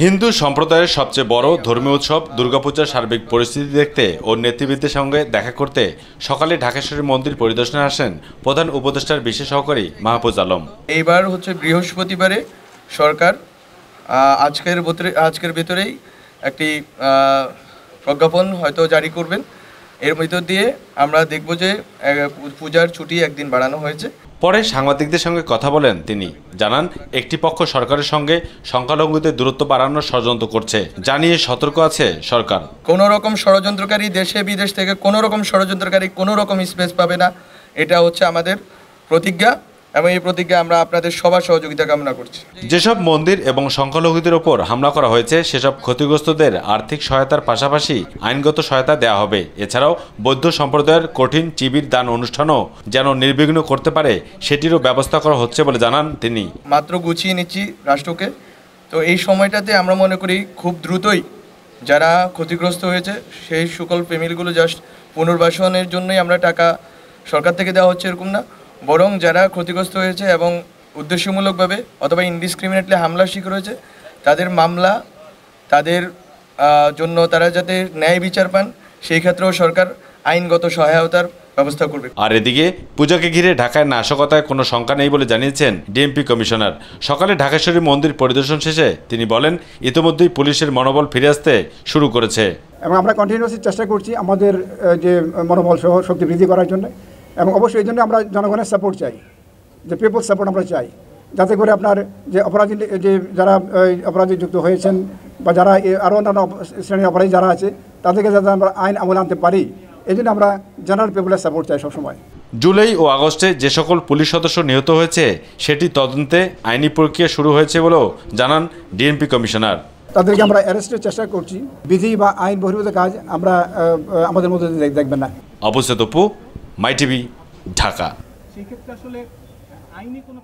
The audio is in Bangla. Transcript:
হিন্দু সম্প্রদায়ের সবচেয়ে বড় ধর্মীয় উৎসব দুর্গাপূজার সার্বিক পরিস্থিতি দেখতে ও নেতৃবৃদ্ধের সঙ্গে দেখা করতে সকালে ঢাকেশ্বরী মন্দির পরিদর্শনে আসেন প্রধান উপদেষ্টার বিশেষ সহকারী মাহফুজ আলম এইবার হচ্ছে বৃহস্পতিবারে সরকার আজকের আজকের ভেতরেই একটি প্রজ্ঞাপন হয়তো জারি করবেন এর ভিতর দিয়ে আমরা দেখব যে পূজার ছুটি একদিন বাড়ানো হয়েছে পরে সাংবাদিকদের সঙ্গে কথা বলেন তিনি জানান একটি পক্ষ সরকারের সঙ্গে সংখ্যালঘুদের দূরত্ব বাড়ানোর ষড়যন্ত্র করছে জানিয়ে সতর্ক আছে সরকার কোনো রকম ষড়যন্ত্রকারী দেশে বিদেশ থেকে কোনো রকম ষড়যন্ত্রকারী কোনো রকম স্পেস পাবে না এটা হচ্ছে আমাদের প্রতিজ্ঞা এবং এই প্রতিজ্ঞা আমরা আপনাদের সবার সহযোগিতা কামনা করছি যেসব মন্দির এবং সংখ্যালঘুদের ওপর হামলা করা হয়েছে সেসব ক্ষতিগ্রস্তদের আর্থিক সহায়তার পাশাপাশি আইনগত সহায়তা দেওয়া হবে এছাড়াও বৌদ্ধ সম্প্রদায়ের কঠিন চিবির দান অনুষ্ঠানও যেন নির্বিঘ্ন করতে পারে সেটিরও ব্যবস্থা করা হচ্ছে বলে জানান তিনি মাত্র গুছিয়ে নিচ্ছি রাষ্ট্রকে তো এই সময়টাতে আমরা মনে করি খুব দ্রুতই যারা ক্ষতিগ্রস্ত হয়েছে সেই সকল ফ্যামিলিগুলো জাস্ট পুনর্বাসনের জন্যই আমরা টাকা সরকার থেকে দেওয়া হচ্ছে এরকম না বরং যারা ক্ষতিগ্রস্ত হয়েছে এবং উদ্দেশ্যমূলকভাবে অথবা ইনডিসক্রিমিনেটলি হামলার শিকার হয়েছে তাদের মামলা তাদের জন্য তারা যাতে ন্যায় বিচার পান সেই ক্ষেত্রেও সরকার আইনগত সহায়তার ব্যবস্থা করবে আর এদিকে পূজাকে ঘিরে ঢাকায় নাশকতায় কোনো শঙ্কা নেই বলে জানিয়েছেন ডিএমপি কমিশনার সকালে ঢাকেশ্বরী মন্দির পরিদর্শন শেষে তিনি বলেন ইতিমধ্যেই পুলিশের মনোবল ফিরে আসতে শুরু করেছে এবং আমরা কন্টিনিউসলি চেষ্টা করছি আমাদের যে মনোবল সহ শক্তি বৃদ্ধি করার জন্য এবং অবশ্যই এই জন্য আমরা জনগণের সাপোর্ট চাই যে পিপল সাপোর্ট আমরা চাই যাতে করে আপনার যে অপরাধী যে যারা অপরাধী যুক্ত হয়েছেন বা যারা আরও অন্যান্য শ্রেণীর অপরাধী যারা আছে তাদেরকে যাতে আমরা আইন আমলে আনতে পারি এই জন্য আমরা জেনারেল পিপলের সাপোর্ট চাই সবসময় জুলাই ও আগস্টে যে সকল পুলিশ সদস্য নিহত হয়েছে সেটি তদন্তে আইনি প্রক্রিয়া শুরু হয়েছে বলেও জানান ডিএমপি কমিশনার তাদেরকে আমরা অ্যারেস্টের চেষ্টা করছি বিধি বা আইন বহির্ভূত কাজ আমরা আমাদের মধ্যে দেখবেন না অবশ্যই তপু আসলে আইনি ঢাকা